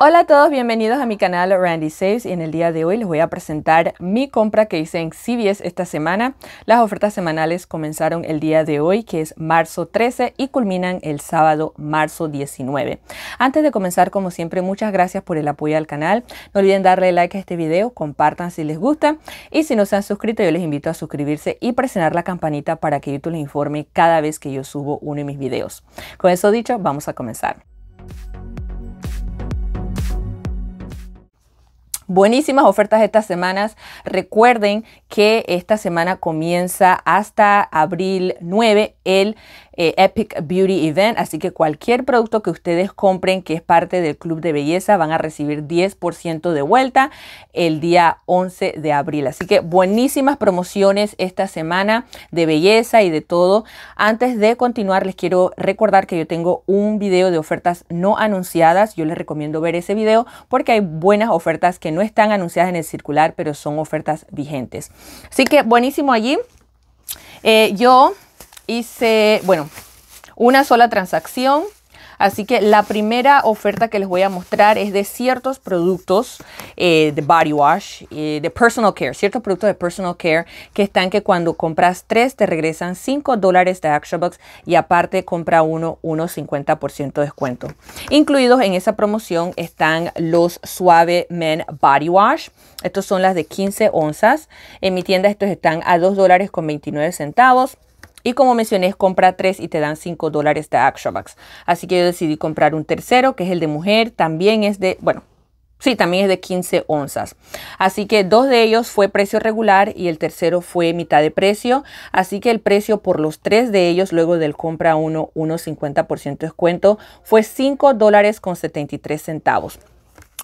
Hola a todos, bienvenidos a mi canal Randy Saves y en el día de hoy les voy a presentar mi compra que hice en CVS esta semana. Las ofertas semanales comenzaron el día de hoy que es marzo 13 y culminan el sábado marzo 19. Antes de comenzar como siempre muchas gracias por el apoyo al canal. No olviden darle like a este video, compartan si les gusta y si no se han suscrito yo les invito a suscribirse y presionar la campanita para que YouTube les informe cada vez que yo subo uno de mis videos. Con eso dicho, vamos a comenzar. Buenísimas ofertas estas semanas. Recuerden que esta semana comienza hasta abril 9 el eh, Epic Beauty Event, así que cualquier producto que ustedes compren que es parte del Club de Belleza van a recibir 10% de vuelta el día 11 de abril. Así que buenísimas promociones esta semana de belleza y de todo. Antes de continuar, les quiero recordar que yo tengo un video de ofertas no anunciadas. Yo les recomiendo ver ese video porque hay buenas ofertas que no están anunciadas en el circular, pero son ofertas vigentes. Así que buenísimo allí. Eh, yo hice, bueno, una sola transacción. Así que la primera oferta que les voy a mostrar es de ciertos productos eh, de body wash, eh, de personal care, ciertos productos de personal care que están que cuando compras tres te regresan 5 dólares de box y aparte compra uno, unos 50% de descuento. Incluidos en esa promoción están los Suave Men Body Wash. Estos son las de 15 onzas. En mi tienda estos están a 2 dólares con 29 centavos. Y como mencioné, compra tres y te dan cinco dólares de Actionbox. Así que yo decidí comprar un tercero, que es el de mujer. También es de, bueno, sí, también es de 15 onzas. Así que dos de ellos fue precio regular y el tercero fue mitad de precio. Así que el precio por los tres de ellos, luego del compra uno, por 50% descuento, fue 5 dólares con 73 centavos.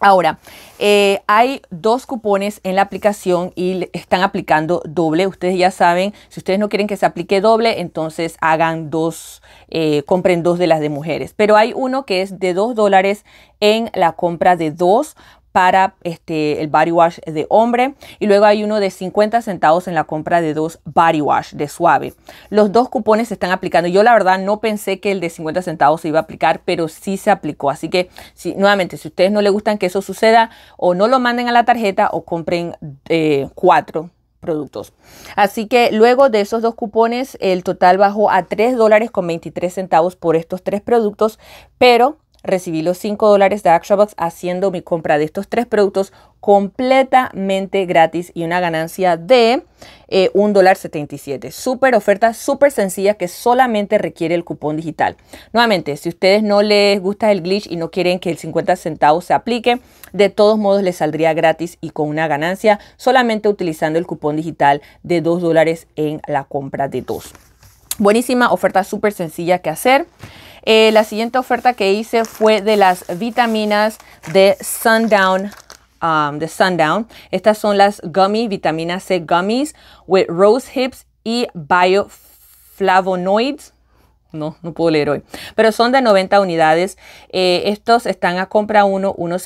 Ahora, eh, hay dos cupones en la aplicación y están aplicando doble. Ustedes ya saben, si ustedes no quieren que se aplique doble, entonces hagan dos, eh, compren dos de las de mujeres. Pero hay uno que es de 2 dólares en la compra de dos para este, el body wash de hombre y luego hay uno de 50 centavos en la compra de dos body wash de suave. Los dos cupones se están aplicando. Yo la verdad no pensé que el de 50 centavos se iba a aplicar, pero sí se aplicó. Así que si, nuevamente, si ustedes no les gustan que eso suceda, o no lo manden a la tarjeta o compren eh, cuatro productos. Así que luego de esos dos cupones, el total bajó a $3.23 dólares con 23 centavos por estos tres productos, pero recibí los 5 dólares de ActionBox haciendo mi compra de estos tres productos completamente gratis y una ganancia de eh, $1.77. Súper oferta, súper sencilla que solamente requiere el cupón digital. Nuevamente, si ustedes no les gusta el glitch y no quieren que el 50 centavos se aplique, de todos modos les saldría gratis y con una ganancia solamente utilizando el cupón digital de $2 en la compra de dos. Buenísima oferta súper sencilla que hacer. Eh, la siguiente oferta que hice fue de las vitaminas de Sundown. Um, de Sundown. Estas son las gummy, vitamina C gummies with rose hips y bioflavonoids. No, no puedo leer hoy. Pero son de 90 unidades. Eh, estos están a compra uno, uno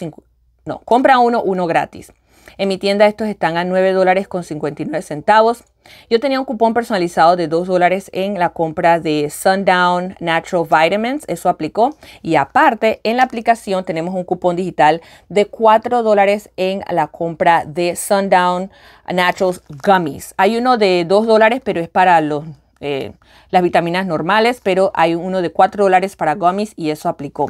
no, compra uno, uno gratis. En mi tienda estos están a 9 dólares con 59 centavos. Yo tenía un cupón personalizado de 2 dólares en la compra de Sundown Natural Vitamins, eso aplicó. Y aparte, en la aplicación tenemos un cupón digital de 4 dólares en la compra de Sundown Natural Gummies. Hay uno de 2 dólares, pero es para eh, las vitaminas normales, pero hay uno de 4 dólares para gummies y eso aplicó.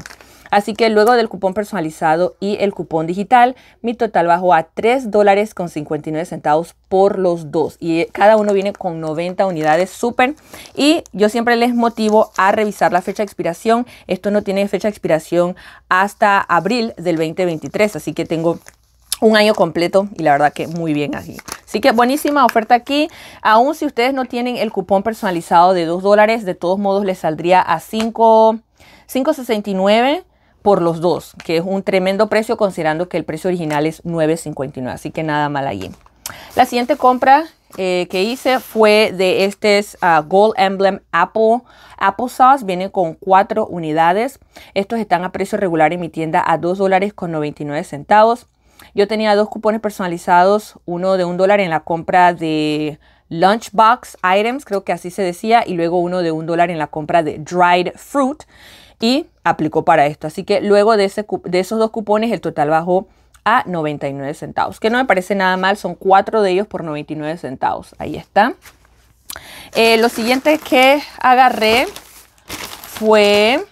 Así que luego del cupón personalizado y el cupón digital, mi total bajó a 3 dólares con 59 centavos por los dos. Y eh, cada uno viene con 90 unidades súper. Y yo siempre les motivo a revisar la fecha de expiración. Esto no tiene fecha de expiración hasta abril del 2023. Así que tengo un año completo y la verdad que muy bien así. Así que buenísima oferta aquí. Aún si ustedes no tienen el cupón personalizado de 2 dólares, de todos modos les saldría a 5, 5.69 por los dos, que es un tremendo precio considerando que el precio original es 9.59, así que nada mal allí. La siguiente compra eh, que hice fue de este ah, Gold Emblem Apple Applesauce. Viene con cuatro unidades. Estos están a precio regular en mi tienda a $2.99. dólares con centavos. Yo tenía dos cupones personalizados, uno de un dólar en la compra de Lunchbox Items, creo que así se decía, y luego uno de un dólar en la compra de Dried Fruit y aplicó para esto. Así que luego de, ese, de esos dos cupones el total bajó a 99 centavos, que no me parece nada mal, son cuatro de ellos por 99 centavos. Ahí está. Eh, lo siguiente que agarré fue,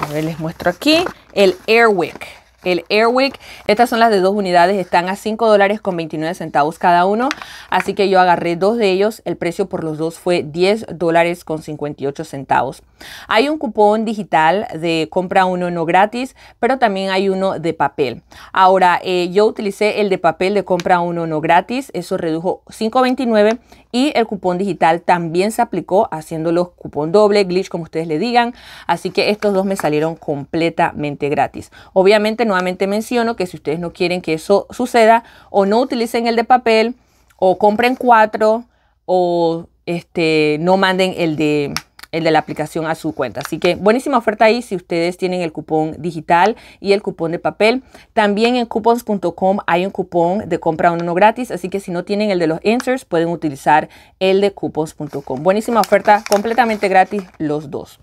a ver, les muestro aquí, el Airwick el Airwick. Estas son las de dos unidades, están a $5.29 dólares con centavos cada uno. Así que yo agarré dos de ellos. El precio por los dos fue 10 dólares con 58 centavos. Hay un cupón digital de compra uno no gratis, pero también hay uno de papel. Ahora, eh, yo utilicé el de papel de compra uno no gratis. Eso redujo 5.29 y el cupón digital también se aplicó haciéndolo cupón doble, glitch como ustedes le digan, así que estos dos me salieron completamente gratis. Obviamente nuevamente menciono que si ustedes no quieren que eso suceda o no utilicen el de papel o compren cuatro o este, no manden el de el de la aplicación a su cuenta. Así que buenísima oferta ahí si ustedes tienen el cupón digital y el cupón de papel. También en coupons.com hay un cupón de compra uno gratis, así que si no tienen el de los inserts pueden utilizar el de coupons.com. Buenísima oferta, completamente gratis los dos.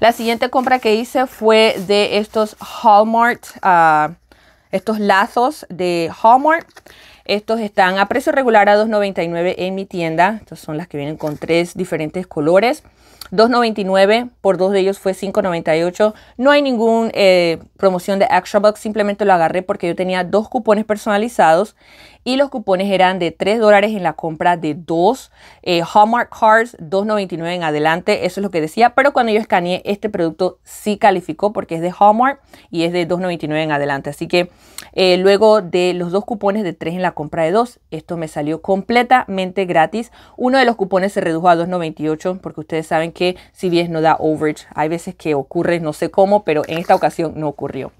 La siguiente compra que hice fue de estos Hallmark, ah, estos lazos de Hallmark. Estos están a precio regular a $2.99 en mi tienda. Estas son las que vienen con tres diferentes colores. $2.99 por dos de ellos fue $5.98. No hay ninguna eh, promoción de Extra Box. simplemente lo agarré porque yo tenía dos cupones personalizados y los cupones eran de 3 dólares en la compra de dos eh, Hallmark Cards, 2.99 en adelante, eso es lo que decía, pero cuando yo escaneé este producto sí calificó porque es de Hallmark y es de 2.99 en adelante, así que eh, luego de los dos cupones de 3 en la compra de dos, esto me salió completamente gratis, uno de los cupones se redujo a 2.98 porque ustedes saben que si bien no da overage, hay veces que ocurre, no sé cómo, pero en esta ocasión no ocurrió.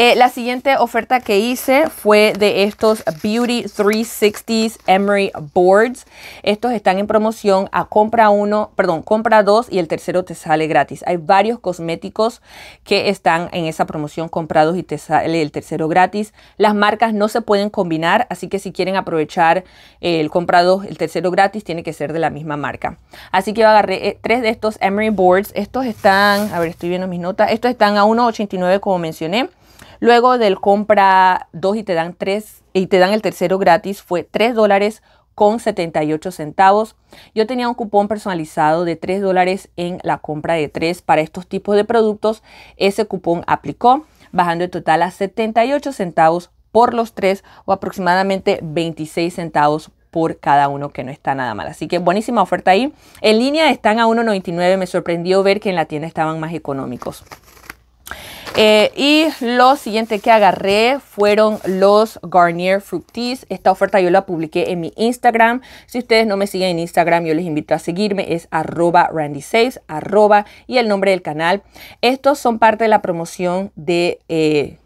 Eh, la siguiente oferta que hice fue de estos Beauty 360s Emery Boards. Estos están en promoción a compra uno, perdón, compra dos y el tercero te sale gratis. Hay varios cosméticos que están en esa promoción comprados y te sale el tercero gratis. Las marcas no se pueden combinar, así que si quieren aprovechar el compra dos, el tercero gratis, tiene que ser de la misma marca. Así que agarré eh, tres de estos Emery Boards. Estos están, a ver, estoy viendo mis notas. Estos están a 1.89 como mencioné. Luego del compra 2 y te dan tres y te dan el tercero gratis fue 3 dólares con 78 centavos. Yo tenía un cupón personalizado de 3 dólares en la compra de 3 para estos tipos de productos. Ese cupón aplicó bajando el total a 78 centavos por los 3 o aproximadamente 26 centavos por cada uno que no está nada mal. Así que buenísima oferta ahí. En línea están a 1.99. Me sorprendió ver que en la tienda estaban más económicos. Eh, y lo siguiente que agarré fueron los Garnier Fructis. Esta oferta yo la publiqué en mi Instagram. Si ustedes no me siguen en Instagram, yo les invito a seguirme. Es arroba randy6, arroba y el nombre del canal. Estos son parte de la promoción de... Eh,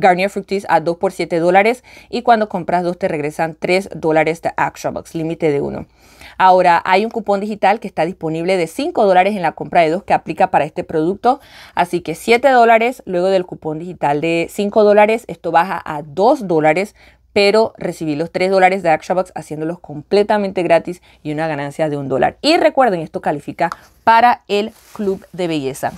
Garnier Fructis a 2 por 7 dólares y cuando compras dos te regresan 3 dólares de Action Box, límite de 1. Ahora, hay un cupón digital que está disponible de 5 dólares en la compra de dos que aplica para este producto, así que 7 dólares luego del cupón digital de 5 dólares, esto baja a 2 dólares pero recibí los 3 dólares de Box haciéndolos completamente gratis y una ganancia de 1 dólar. Y recuerden, esto califica para el club de belleza.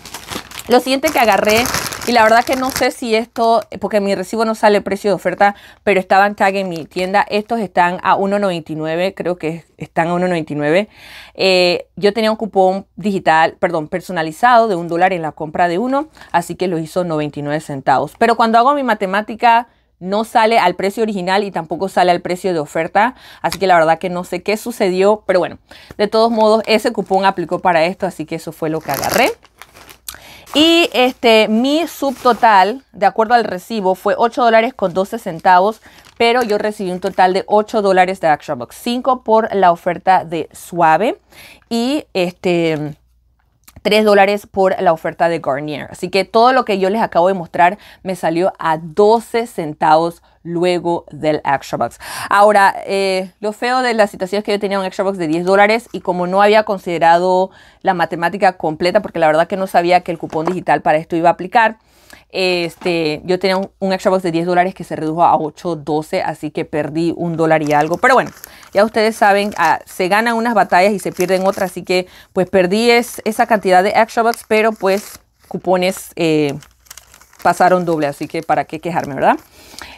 Lo siguiente que agarré y la verdad que no sé si esto, porque mi recibo no sale precio de oferta, pero estaban tag en mi tienda. Estos están a 1.99, creo que están a 1.99. Eh, yo tenía un cupón digital, perdón, personalizado de un dólar en la compra de uno, así que lo hizo 99 centavos. Pero cuando hago mi matemática no sale al precio original y tampoco sale al precio de oferta. Así que la verdad que no sé qué sucedió, pero bueno, de todos modos ese cupón aplicó para esto, así que eso fue lo que agarré. Y este, mi subtotal, de acuerdo al recibo, fue 8 dólares con 12 centavos, pero yo recibí un total de 8 dólares de Action Box, 5 por la oferta de Suave y este... 3 dólares por la oferta de Garnier. Así que todo lo que yo les acabo de mostrar me salió a 12 centavos luego del Extra Box. Ahora, eh, lo feo de la situación es que yo tenía un Extra Box de 10 dólares y como no había considerado la matemática completa, porque la verdad que no sabía que el cupón digital para esto iba a aplicar, este, yo tenía un, Extra Box de 10 dólares que se redujo a 8.12, así que perdí un dólar y algo. Pero bueno, ya ustedes saben, ah, se ganan unas batallas y se pierden otras, así que pues perdí esa cantidad de Extra pero pues cupones... Eh, pasaron doble, así que para qué quejarme, ¿verdad?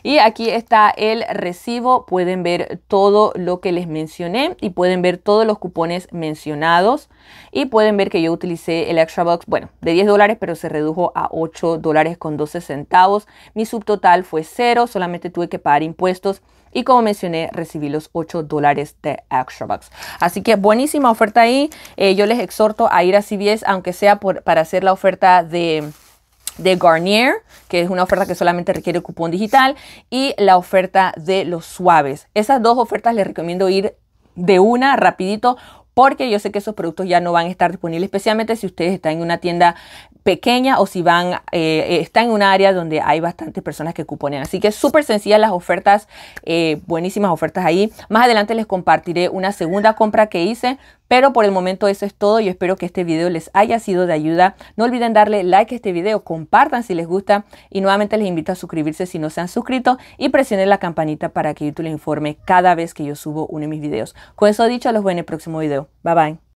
Y aquí está el recibo. Pueden ver todo lo que les mencioné y pueden ver todos los cupones mencionados. Y pueden ver que yo utilicé el Extra Box, bueno, de 10 dólares, pero se redujo a 8 dólares con 12 centavos. Mi subtotal fue cero, solamente tuve que pagar impuestos. Y como mencioné, recibí los 8 dólares de Extra Bucks. Así que buenísima oferta ahí. Eh, yo les exhorto a ir a CVS, aunque sea para hacer la oferta de de Garnier, que es una oferta que solamente requiere cupón digital, y la oferta de los suaves. Esas dos ofertas les recomiendo ir de una, rapidito, porque yo sé que esos productos ya no van a estar disponibles, especialmente si ustedes están en una tienda pequeña o si van, eh, están en un área donde hay bastantes personas que cuponen. Así que súper sencillas las ofertas, eh, buenísimas ofertas ahí. Más adelante les compartiré una segunda compra que hice pero por el momento eso es todo. Yo espero que este video les haya sido de ayuda. No olviden darle like a este video, compartan si les gusta y nuevamente les invito a suscribirse si no se han suscrito y presionen la campanita para que YouTube les informe cada vez que yo subo uno de mis videos. Con eso dicho, los veo en el próximo video. Bye bye.